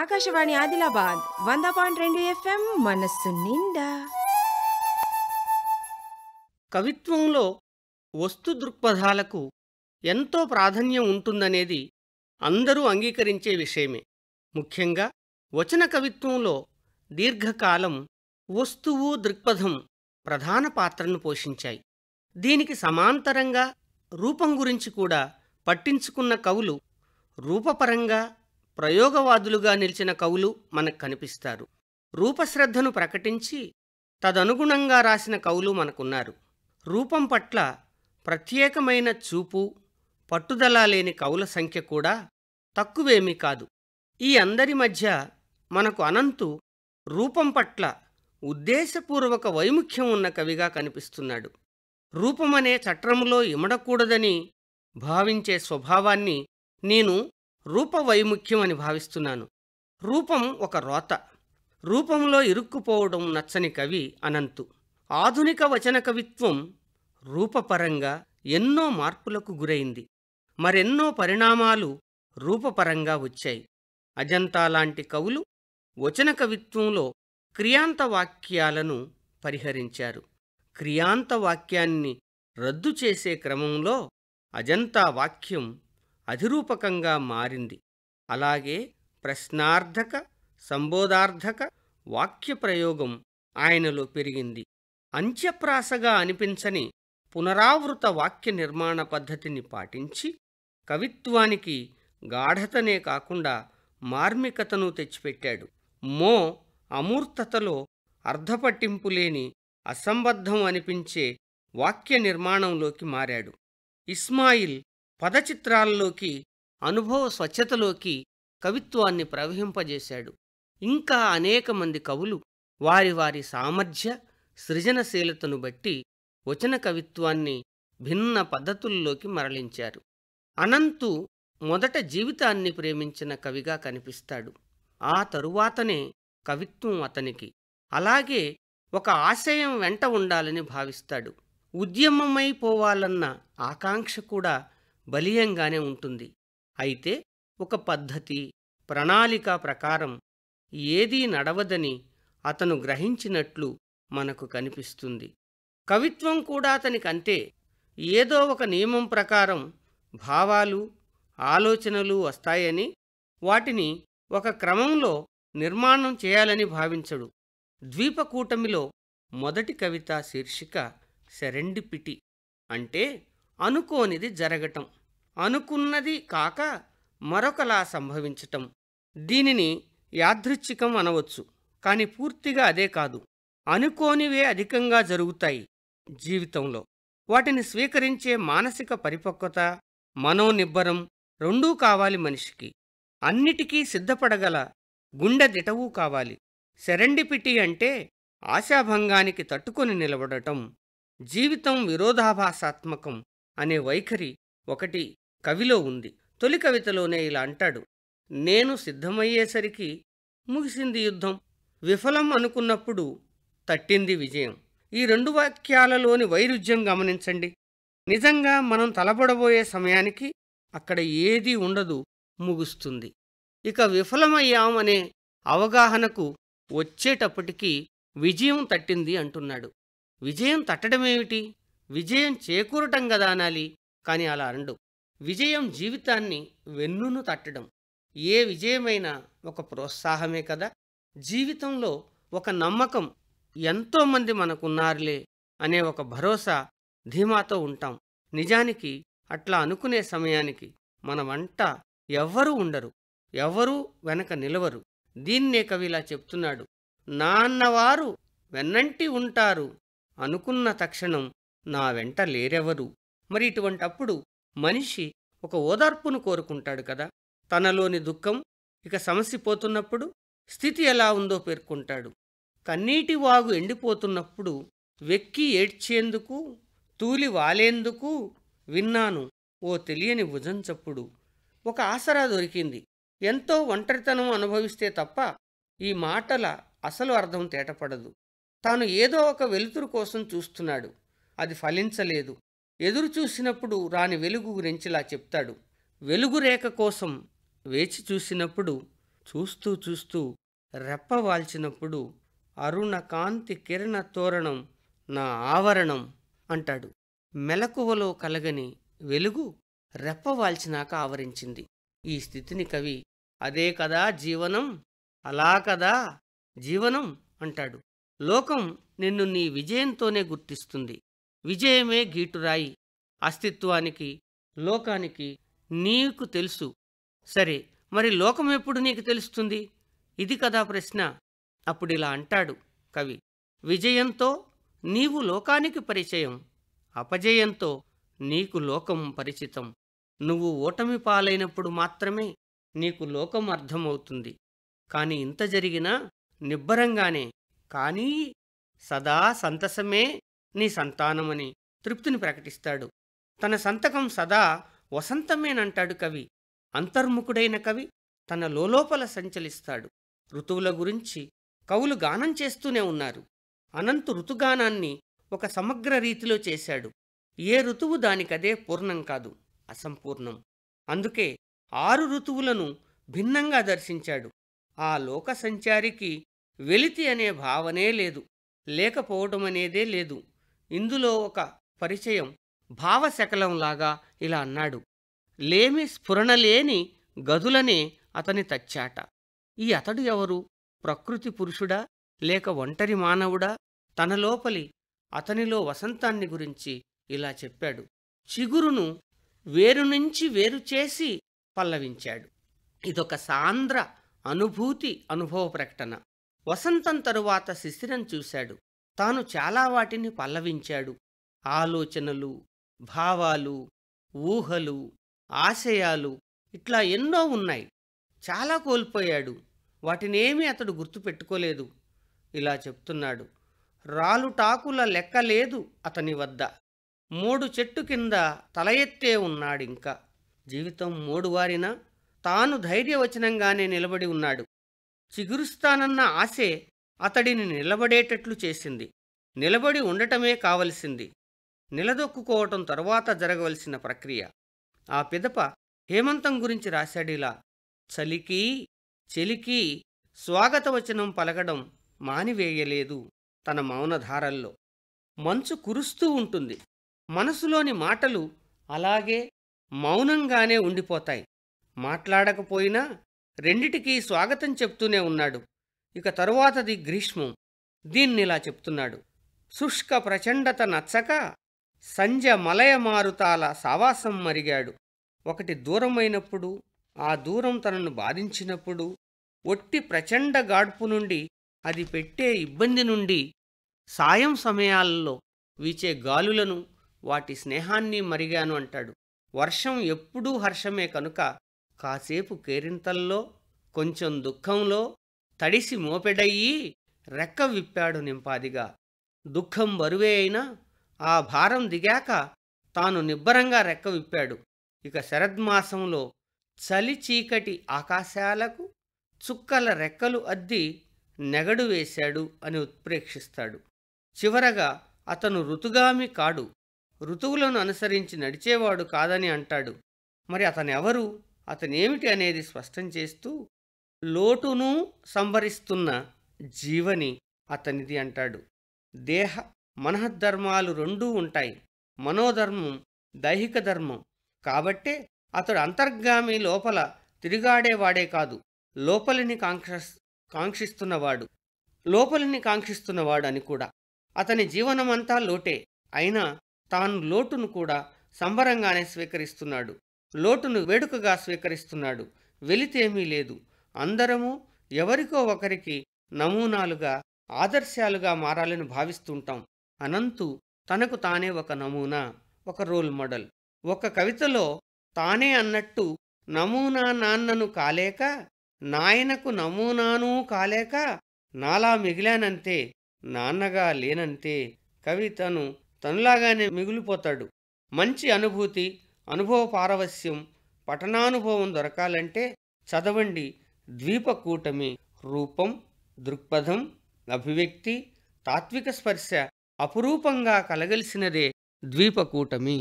ఆకాశవాణి ఆదిలాబాద్ వంద పాయింట్ రెండు ఎఫ్ఎం మనస్సు నిండా కవిత్వంలో వస్తు దృక్పథాలకు ఎంతో ప్రాధాన్యం ఉంటుందనేది అందరూ అంగీకరించే విషయమే ముఖ్యంగా వచన కవిత్వంలో దీర్ఘకాలం వస్తువు దృక్పథం ప్రధాన పాత్రను పోషించాయి దీనికి సమాంతరంగా రూపం గురించి కూడా పట్టించుకున్న కవులు రూపపరంగా ప్రయోగవాదులుగా నిలిచిన కవులు మనకు కనిపిస్తారు రూపశ్రద్ధను ప్రకటించి తదనుగుణంగా రాసిన కవులు మనకున్నారు రూపం పట్ల ప్రత్యేకమైన చూపు పట్టుదల లేని కవుల సంఖ్య కూడా తక్కువేమీ కాదు ఈ అందరి మధ్య మనకు అనంతు రూపం పట్ల ఉద్దేశపూర్వక వైముఖ్యం ఉన్న కవిగా కనిపిస్తున్నాడు రూపమనే చట్రములో ఇమడకూడదని భావించే స్వభావాన్ని నేను రూపవైముఖ్యం అని భావిస్తున్నాను రూపం ఒక రోత రూపంలో ఇరుక్కుపోవడం నచ్చని కవి అనంతు ఆధునిక వచన కవిత్వం రూపపరంగా ఎన్నో మార్పులకు గురైంది మరెన్నో పరిణామాలు రూపపరంగా వచ్చాయి అజంతా లాంటి కవులు వచన కవిత్వంలో క్రియాంత వాక్యాలను పరిహరించారు క్రియాంత వాక్యాన్ని రద్దు చేసే క్రమంలో అజంతా వాక్యం అధిరూపకంగా మారింది అలాగే ప్రశ్నార్థక సంబోధార్థక వాక్యప్రయోగం ఆయనలో పెరిగింది అంత్యప్రాసగా అనిపించని పునరావృత వాక్య నిర్మాణ పద్ధతిని పాటించి కవిత్వానికి గాఢతనే కాకుండా మార్మికతను తెచ్చిపెట్టాడు మో అమూర్తతలో అర్ధపట్టింపులేని అసంబద్ధం అనిపించే వాక్య నిర్మాణంలోకి మారాడు ఇస్మాయిల్ పదచిత్రాల్లోకి అనుభవ స్వచ్ఛతలోకి కవిత్వాన్ని ప్రవహింపజేశాడు ఇంకా అనేక మంది కవులు వారి వారి సామర్థ్య సృజనశీలతను బట్టి వచన కవిత్వాన్ని భిన్న పద్ధతుల్లోకి మరలించారు అనంతు మొదట జీవితాన్ని ప్రేమించిన కవిగా కనిపిస్తాడు ఆ తరువాతనే కవిత్వం అతనికి అలాగే ఒక ఆశయం వెంట ఉండాలని భావిస్తాడు ఉద్యమమైపోవాలన్న ఆకాంక్ష కూడా బలీయంగానే ఉంటుంది అయితే ఒక పద్ధతి ప్రణాళిక ప్రకారం ఏదీ నడవదని అతను గ్రహించినట్లు మనకు కనిపిస్తుంది కవిత్వం కూడా అతనికంటే ఏదో ఒక నియమం ప్రకారం భావాలు ఆలోచనలు వస్తాయని వాటిని ఒక క్రమంలో నిర్మాణం చేయాలని భావించడు ద్వీపకూటమిలో మొదటి కవిత శీర్షిక సెరెండిపిటి అంటే అనుకోనిది జరగటం అనుకున్నది కాక మరొకలా సంభవించటం దీనిని యాదృచ్ఛికం అనవచ్చు కాని పూర్తిగా అదే కాదు అనుకోనివే అధికంగా జరుగుతాయి జీవితంలో వాటిని స్వీకరించే మానసిక పరిపక్వత మనోనిబ్బరం రెండూ కావాలి మనిషికి అన్నిటికీ సిద్ధపడగల గుండె దిటవూ కావాలి శరండిపిటి అంటే ఆశాభంగానికి తట్టుకొని నిలబడటం జీవితం విరోధాభాసాత్మకం అనే వైఖరి ఒకటి కవిలో ఉంది తొలి కవితలోనే ఇలా అంటాడు నేను సిద్ధమయ్యేసరికి ముగిసింది యుద్ధం విఫలం అనుకున్నప్పుడు తట్టింది విజయం ఈ రెండు వాక్యాలలోని వైరుధ్యం గమనించండి నిజంగా మనం తలపడబోయే సమయానికి అక్కడ ఏదీ ఉండదు ముగుస్తుంది ఇక విఫలమయ్యామనే అవగాహనకు వచ్చేటప్పటికీ విజయం తట్టింది అంటున్నాడు విజయం తట్టడమేమిటి విజయం చేకూరటం కదా అనాలి కానీ అలా అనడు విజయం జీవితాన్ని వెన్నును తట్టడం ఏ విజయమైనా ఒక ప్రోత్సాహమే కదా జీవితంలో ఒక నమ్మకం ఎంతోమంది మనకున్నారులే అనే ఒక భరోసా ధీమాతో ఉంటాం నిజానికి అట్లా అనుకునే సమయానికి మన వంట ఎవ్వరూ ఉండరు ఎవ్వరూ వెనక నిలవరు దీన్నే కవిలా చెప్తున్నాడు నాన్నవారు వెన్నంటి ఉంటారు అనుకున్న తక్షణం నా వెంట లేరెవరు మరి ఇటువంటప్పుడు మనిషి ఒక ఓదార్పును కోరుకుంటాడు కదా తనలోని దుఃఖం ఇక సమసిపోతున్నప్పుడు స్థితి ఎలా ఉందో పేర్కొంటాడు కన్నీటి వాగు ఎండిపోతున్నప్పుడు వెక్కి ఏడ్చేందుకు తూలి వాలేందుకు విన్నాను ఓ తెలియని భుజం చప్పుడు ఒక ఆసరా దొరికింది ఎంతో ఒంటరితనం అనుభవిస్తే తప్ప ఈ మాటల అసలు అర్థం తేటపడదు తాను ఏదో ఒక వెలుతురు కోసం చూస్తున్నాడు అది ఫలించలేదు ఎదురు చూసినప్పుడు రాని వెలుగు గురించిలా చెప్తాడు వెలుగు రేఖ కోసం వేచి చూసినప్పుడు చూస్తూ చూస్తూ రెప్పవాల్చినప్పుడు అరుణ కాంతి కిరణ తోరణం నా ఆవరణం అంటాడు మెలకువలో కలగని వెలుగు రెప్పవాల్చినాక ఆవరించింది ఈ స్థితిని కవి అదే కదా జీవనం అలా కదా జీవనం అంటాడు లోకం నిన్ను నీ విజయంతోనే గుర్తిస్తుంది విజయమే గీటురాయి అస్తిత్వానికి లోకానికి నీకు తెలుసు సరే మరి లోకం ఎప్పుడు నీకు తెలుస్తుంది ఇది కదా ప్రశ్న అప్పుడు ఇలా అంటాడు కవి విజయంతో నీవు లోకానికి పరిచయం అపజయంతో నీకు లోకం పరిచితం నువ్వు ఓటమి పాలైనప్పుడు మాత్రమే నీకు లోకం అర్థమవుతుంది కాని ఇంత జరిగినా నిబ్బరంగానే కానీ సదా సంతసమే నీ సంతానమని తృప్తిని ప్రకటిస్తాడు తన సంతకం సదా వసంతమేనంటాడు కవి అంతర్ముఖుడైన కవి తన లోలోపల సంచలిస్తాడు ఋతువుల గురించి కవులు గానం చేస్తూనే ఉన్నారు అనంతు ఋతుగానాన్ని ఒక సమగ్ర రీతిలో చేశాడు ఏ ఋతువు దానికదే పూర్ణం కాదు అసంపూర్ణం అందుకే ఆరు ఋతువులను భిన్నంగా దర్శించాడు ఆ లోక సంచారికి వెలితి అనే భావనే లేదు లేకపోవటమనేదే లేదు ఇందులో ఒక పరిచయం భావశకలంలాగా ఇలా అన్నాడు లేమి స్ఫురణలేని గదులనే అతని తచ్చాట ఈ అతడు ఎవరు ప్రకృతి పురుషుడా లేక ఒంటరి మానవుడా తనలోపలి అతనిలో వసంతాన్ని గురించి ఇలా చెప్పాడు చిగురును వేరునుంచి వేరుచేసి వేరు చేసి పల్లవించాడు ఇదొక సాంద్ర అనుభూతి అనుభవ ప్రకటన వసంతం తరువాత శిశిరం చూశాడు తాను చాలా వాటిని పల్లవించాడు ఆలోచనలు భావాలు ఊహలు ఆశయాలు ఇట్లా ఎన్నో ఉన్నాయి చాలా కోల్పోయాడు వాటినేమీ అతడు గుర్తుపెట్టుకోలేదు ఇలా చెప్తున్నాడు రాలుటాకుల లెక్క లేదు అతని వద్ద మూడు చెట్టు కింద తల ఎత్తే ఉన్నాడింకా జీవితం మూడువారినా తాను ధైర్యవచనంగానే నిలబడి ఉన్నాడు చిగురుస్తానన్న ఆశే అతడిని నిలబడేటట్లు చేసింది నిలబడి ఉండటమే కావలసింది నిలదొక్కుకోవటం తరువాత జరగవలసిన ప్రక్రియ ఆ పిదప హేమంతం గురించి రాశాడిలా చలికి చెలికి స్వాగతవచనం పలకడం మానివేయలేదు తన మౌనధారల్లో మంచు కురుస్తూ ఉంటుంది మనసులోని మాటలు అలాగే మౌనంగానే ఉండిపోతాయి మాట్లాడకపోయినా రెండిటికీ స్వాగతం చెప్తూనే ఉన్నాడు ఇక తరువాతది గ్రీష్మం దీన్నిలా చెప్తున్నాడు శుష్క ప్రచండత నచ్చక సంజ మలయమారుతాల సావాసం మరిగాడు ఒకటి దూరమైనప్పుడు ఆ దూరం తనను బాధించినప్పుడు ఒట్టి ప్రచండ గాడ్పు నుండి అది పెట్టే ఇబ్బంది నుండి సాయం సమయాల్లో వీచే గాలులను వాటి స్నేహాన్ని మరిగాను అంటాడు వర్షం ఎప్పుడూ హర్షమే కనుక కాసేపు కేరింతల్లో కొంచెం దుఃఖంలో తడిసి మోపెడయ్యి రెక్క విప్పాడు నింపాదిగా దుఃఖం బరువే అయినా ఆ భారం దిగాక తాను నిబ్బరంగా రెక్క విప్పాడు ఇక శరద్మాసంలో చలి చీకటి ఆకాశాలకు చుక్కల రెక్కలు అద్ది నెగడు వేశాడు అని ఉత్ప్రేక్షిస్తాడు చివరగా అతను ఋతుగామి కాడు ఋతువులను అనుసరించి నడిచేవాడు కాదని అంటాడు మరి అతనెవరు అతనేమిటి అనేది స్పష్టం చేస్తూ లోటును సంవరిస్తున్న జీవని అతనిది అంటాడు దేహ మనహధర్మాలు రెండూ ఉంటాయి మనోధర్మం దైహిక ధర్మం కాబట్టే అతడు అంతర్గామి లోపల తిరిగాడేవాడే కాదు లోపలిని కాంక్ష కాంక్షిస్తున్నవాడు లోపలిని కాంక్షిస్తున్నవాడు అని కూడా అతని జీవనమంతా లోటే అయినా తాను లోటును కూడా సంబరంగానే స్వీకరిస్తున్నాడు లోటును వేడుకగా స్వీకరిస్తున్నాడు వెలితేమీ లేదు అందరము ఎవరికో ఒకరికి నమూనాలుగా ఆదర్శాలుగా మారాలని భావిస్తుంటాం అనంతు తనకు తానే ఒక నమూనా ఒక రోల్ మోడల్ ఒక కవితలో తానే అన్నట్టు నమూనా నాన్నను కాలేక నాయనకు నమూనానూ కాలేక నాలా మిగిలానంతే నాన్నగా లేనంతే కవితను తనులాగానే మిగిలిపోతాడు మంచి అనుభూతి అనుభవ పఠనానుభవం దొరకాలంటే చదవండి ద్వీపకూటమి రూపం దృక్పథం అభివ్యక్తి తాత్విక స్పర్శ అపురూపంగా కలగలిసినదే ద్వీపకూటమి